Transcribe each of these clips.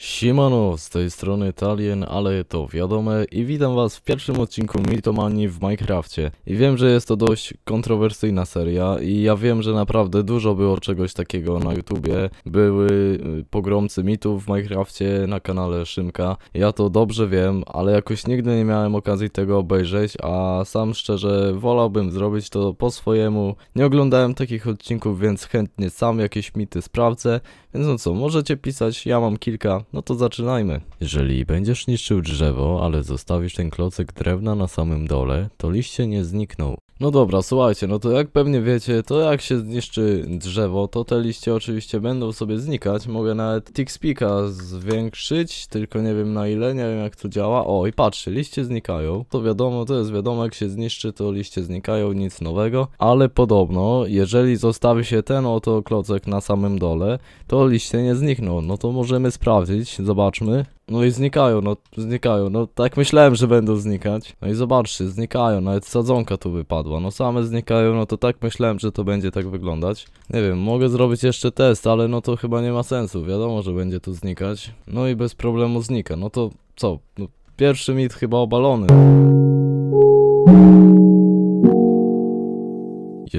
Siemano, z tej strony Talien, ale to wiadome i witam was w pierwszym odcinku mitomani w Minecrafcie. I wiem, że jest to dość kontrowersyjna seria i ja wiem, że naprawdę dużo było czegoś takiego na YouTubie. Były y, pogromcy mitów w Minecrafcie na kanale Szymka. Ja to dobrze wiem, ale jakoś nigdy nie miałem okazji tego obejrzeć, a sam szczerze wolałbym zrobić to po swojemu. Nie oglądałem takich odcinków, więc chętnie sam jakieś mity sprawdzę. Więc no co, możecie pisać, ja mam kilka no to zaczynajmy. Jeżeli będziesz niszczył drzewo, ale zostawisz ten klocek drewna na samym dole, to liście nie znikną, no dobra, słuchajcie, no to jak pewnie wiecie, to jak się zniszczy drzewo, to te liście oczywiście będą sobie znikać. Mogę nawet pika zwiększyć, tylko nie wiem na ile, nie wiem jak to działa. O, i patrzcie, liście znikają. To wiadomo, to jest wiadomo, jak się zniszczy, to liście znikają, nic nowego. Ale podobno, jeżeli zostawi się ten oto klocek na samym dole, to liście nie znikną. No to możemy sprawdzić, zobaczmy. No i znikają, no znikają, no tak myślałem, że będą znikać. No i zobaczcie, znikają, nawet sadzonka tu wypadła. No same znikają, no to tak myślałem, że to będzie tak wyglądać. Nie wiem, mogę zrobić jeszcze test, ale no to chyba nie ma sensu, wiadomo, że będzie tu znikać. No i bez problemu znika, no to co, no, pierwszy mit chyba obalony.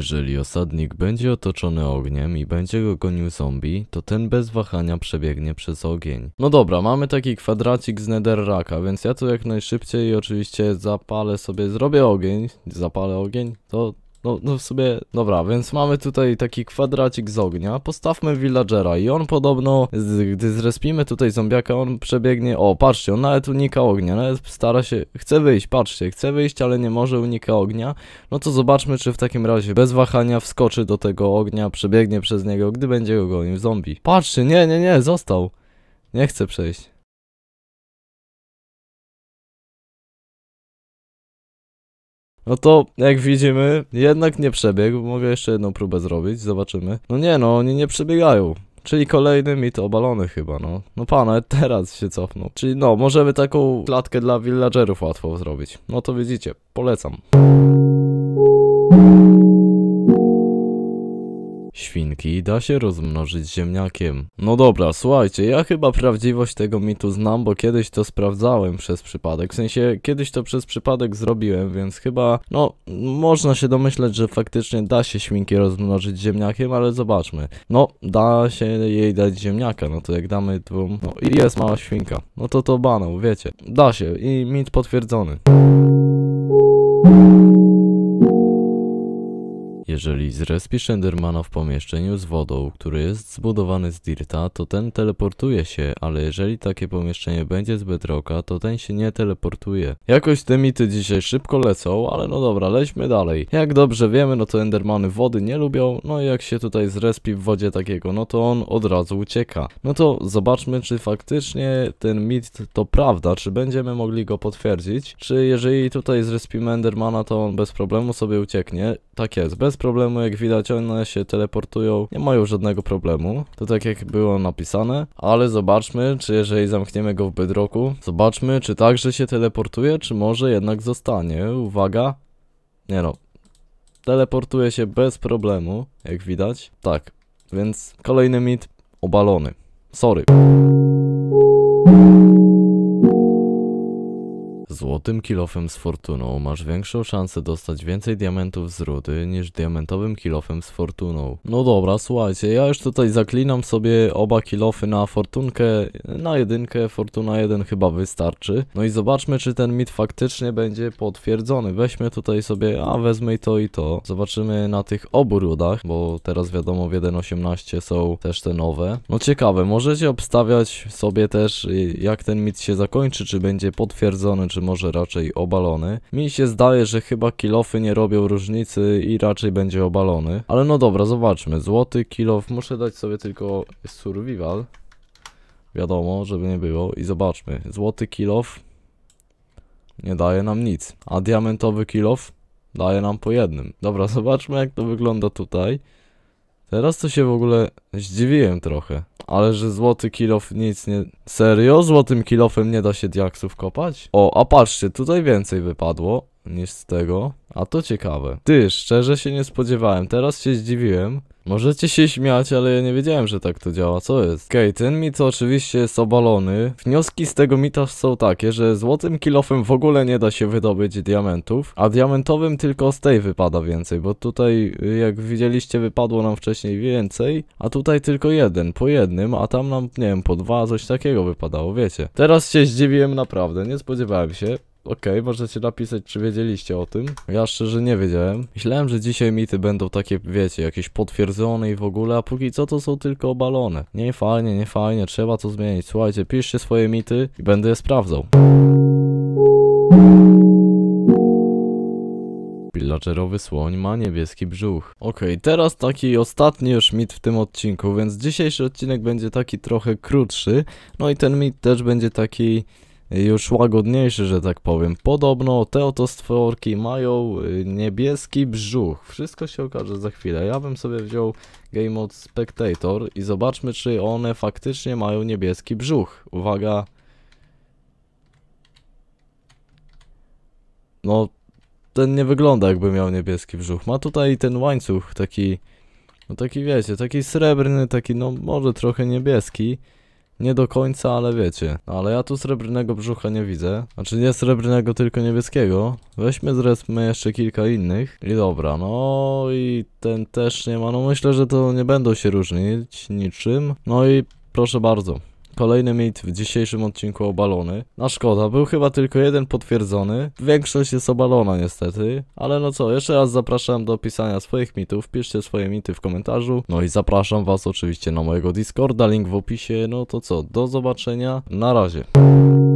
Jeżeli osadnik będzie otoczony ogniem i będzie go gonił zombie, to ten bez wahania przebiegnie przez ogień. No dobra, mamy taki kwadracik z netherraka, więc ja tu jak najszybciej oczywiście zapalę sobie, zrobię ogień, zapalę ogień, to no, no w sobie, dobra, więc mamy tutaj taki kwadracik z ognia, postawmy villagera i on podobno, z, gdy zrespimy tutaj zombiaka, on przebiegnie, o patrzcie, on nawet unika ognia, nawet stara się, chce wyjść, patrzcie, chce wyjść, ale nie może, unika ognia, no to zobaczmy, czy w takim razie bez wahania wskoczy do tego ognia, przebiegnie przez niego, gdy będzie go gonił zombie. Patrzcie, nie, nie, nie, został, nie chce przejść. No to, jak widzimy, jednak nie przebiegł. Mogę jeszcze jedną próbę zrobić, zobaczymy. No nie no, oni nie przebiegają. Czyli kolejny mit obalony chyba, no. No pana, teraz się cofnął. Czyli no, możemy taką klatkę dla villagerów łatwo zrobić. No to widzicie, polecam. Świnki da się rozmnożyć ziemniakiem. No dobra, słuchajcie, ja chyba prawdziwość tego mitu znam, bo kiedyś to sprawdzałem przez przypadek. W sensie, kiedyś to przez przypadek zrobiłem, więc chyba, no, można się domyśleć, że faktycznie da się świnki rozmnożyć ziemniakiem, ale zobaczmy. No, da się jej dać ziemniaka, no to jak damy tu, no i jest mała świnka. No to to banał, wiecie. Da się i mit potwierdzony. Jeżeli zrespisz Endermana w pomieszczeniu z wodą, który jest zbudowany z dirta, to ten teleportuje się, ale jeżeli takie pomieszczenie będzie z bedrocka, to ten się nie teleportuje. Jakoś te mity dzisiaj szybko lecą, ale no dobra, lećmy dalej. Jak dobrze wiemy, no to Endermany wody nie lubią, no i jak się tutaj zrespi w wodzie takiego, no to on od razu ucieka. No to zobaczmy, czy faktycznie ten mit to prawda, czy będziemy mogli go potwierdzić, czy jeżeli tutaj zrespimy Endermana, to on bez problemu sobie ucieknie tak jest, bez problemu jak widać one się teleportują, nie mają żadnego problemu, to tak jak było napisane, ale zobaczmy, czy jeżeli zamkniemy go w bedroku, zobaczmy, czy także się teleportuje, czy może jednak zostanie, uwaga, nie no, teleportuje się bez problemu, jak widać, tak, więc kolejny mit obalony, sorry. Złotym kilofem z fortuną masz większą szansę dostać więcej diamentów z rudy niż diamentowym kilofem z fortuną. No dobra, słuchajcie, ja już tutaj zaklinam sobie oba kilofy na fortunkę, na jedynkę, fortuna 1 chyba wystarczy. No i zobaczmy, czy ten mit faktycznie będzie potwierdzony. Weźmy tutaj sobie, a wezmę i to i to. Zobaczymy na tych obu rudach, bo teraz wiadomo w 1.18 są też te nowe. No ciekawe, możecie obstawiać sobie też y, jak ten mit się zakończy, czy będzie potwierdzony, czy może raczej obalony. Mi się zdaje, że chyba kilofy nie robią różnicy i raczej będzie obalony. Ale no dobra, zobaczmy. Złoty kilof, muszę dać sobie tylko survival. Wiadomo, żeby nie było. I zobaczmy. Złoty kilof nie daje nam nic. A diamentowy kilof daje nam po jednym. Dobra, zobaczmy jak to wygląda tutaj. Teraz to się w ogóle zdziwiłem trochę. Ale że złoty kilof nic nie... Serio? Złotym kilofem nie da się diaksów kopać? O, a patrzcie, tutaj więcej wypadło niż z tego. A to ciekawe. Ty, szczerze się nie spodziewałem. Teraz się zdziwiłem. Możecie się śmiać, ale ja nie wiedziałem, że tak to działa. Co jest? Okej, okay, ten mit oczywiście jest obalony. Wnioski z tego mita są takie, że złotym kilofem w ogóle nie da się wydobyć diamentów, a diamentowym tylko z tej wypada więcej, bo tutaj y, jak widzieliście wypadło nam wcześniej więcej, a tutaj tylko jeden, po jednym, a tam nam, nie wiem, po dwa, coś takiego wypadało, wiecie. Teraz się zdziwiłem naprawdę, nie spodziewałem się. Okej, okay, możecie napisać, czy wiedzieliście o tym. Ja szczerze nie wiedziałem. Myślałem, że dzisiaj mity będą takie, wiecie, jakieś potwierdzone i w ogóle, a póki co to są tylko obalone. Nie fajnie, nie fajnie, trzeba to zmienić. Słuchajcie, piszcie swoje mity i będę je sprawdzał. Pillagerowy słoń ma niebieski brzuch. Okej, okay, teraz taki ostatni już mit w tym odcinku, więc dzisiejszy odcinek będzie taki trochę krótszy. No i ten mit też będzie taki już łagodniejszy, że tak powiem. Podobno te oto stworki mają y, niebieski brzuch. Wszystko się okaże za chwilę. Ja bym sobie wziął Game Mode Spectator i zobaczmy, czy one faktycznie mają niebieski brzuch. Uwaga. No, ten nie wygląda jakby miał niebieski brzuch. Ma tutaj ten łańcuch taki, no taki wiecie, taki srebrny, taki no może trochę niebieski nie do końca, ale wiecie. No, ale ja tu srebrnego brzucha nie widzę. Znaczy nie srebrnego, tylko niebieskiego. Weźmy zresztą jeszcze kilka innych. I dobra, no i ten też nie ma. No myślę, że to nie będą się różnić niczym. No i proszę bardzo. Kolejny mit w dzisiejszym odcinku o balony. Na no szkoda, był chyba tylko jeden potwierdzony. Większość jest o balona niestety. Ale no co, jeszcze raz zapraszam do pisania swoich mitów. Piszcie swoje mity w komentarzu. No i zapraszam was oczywiście na mojego Discorda, link w opisie. No to co, do zobaczenia. Na razie.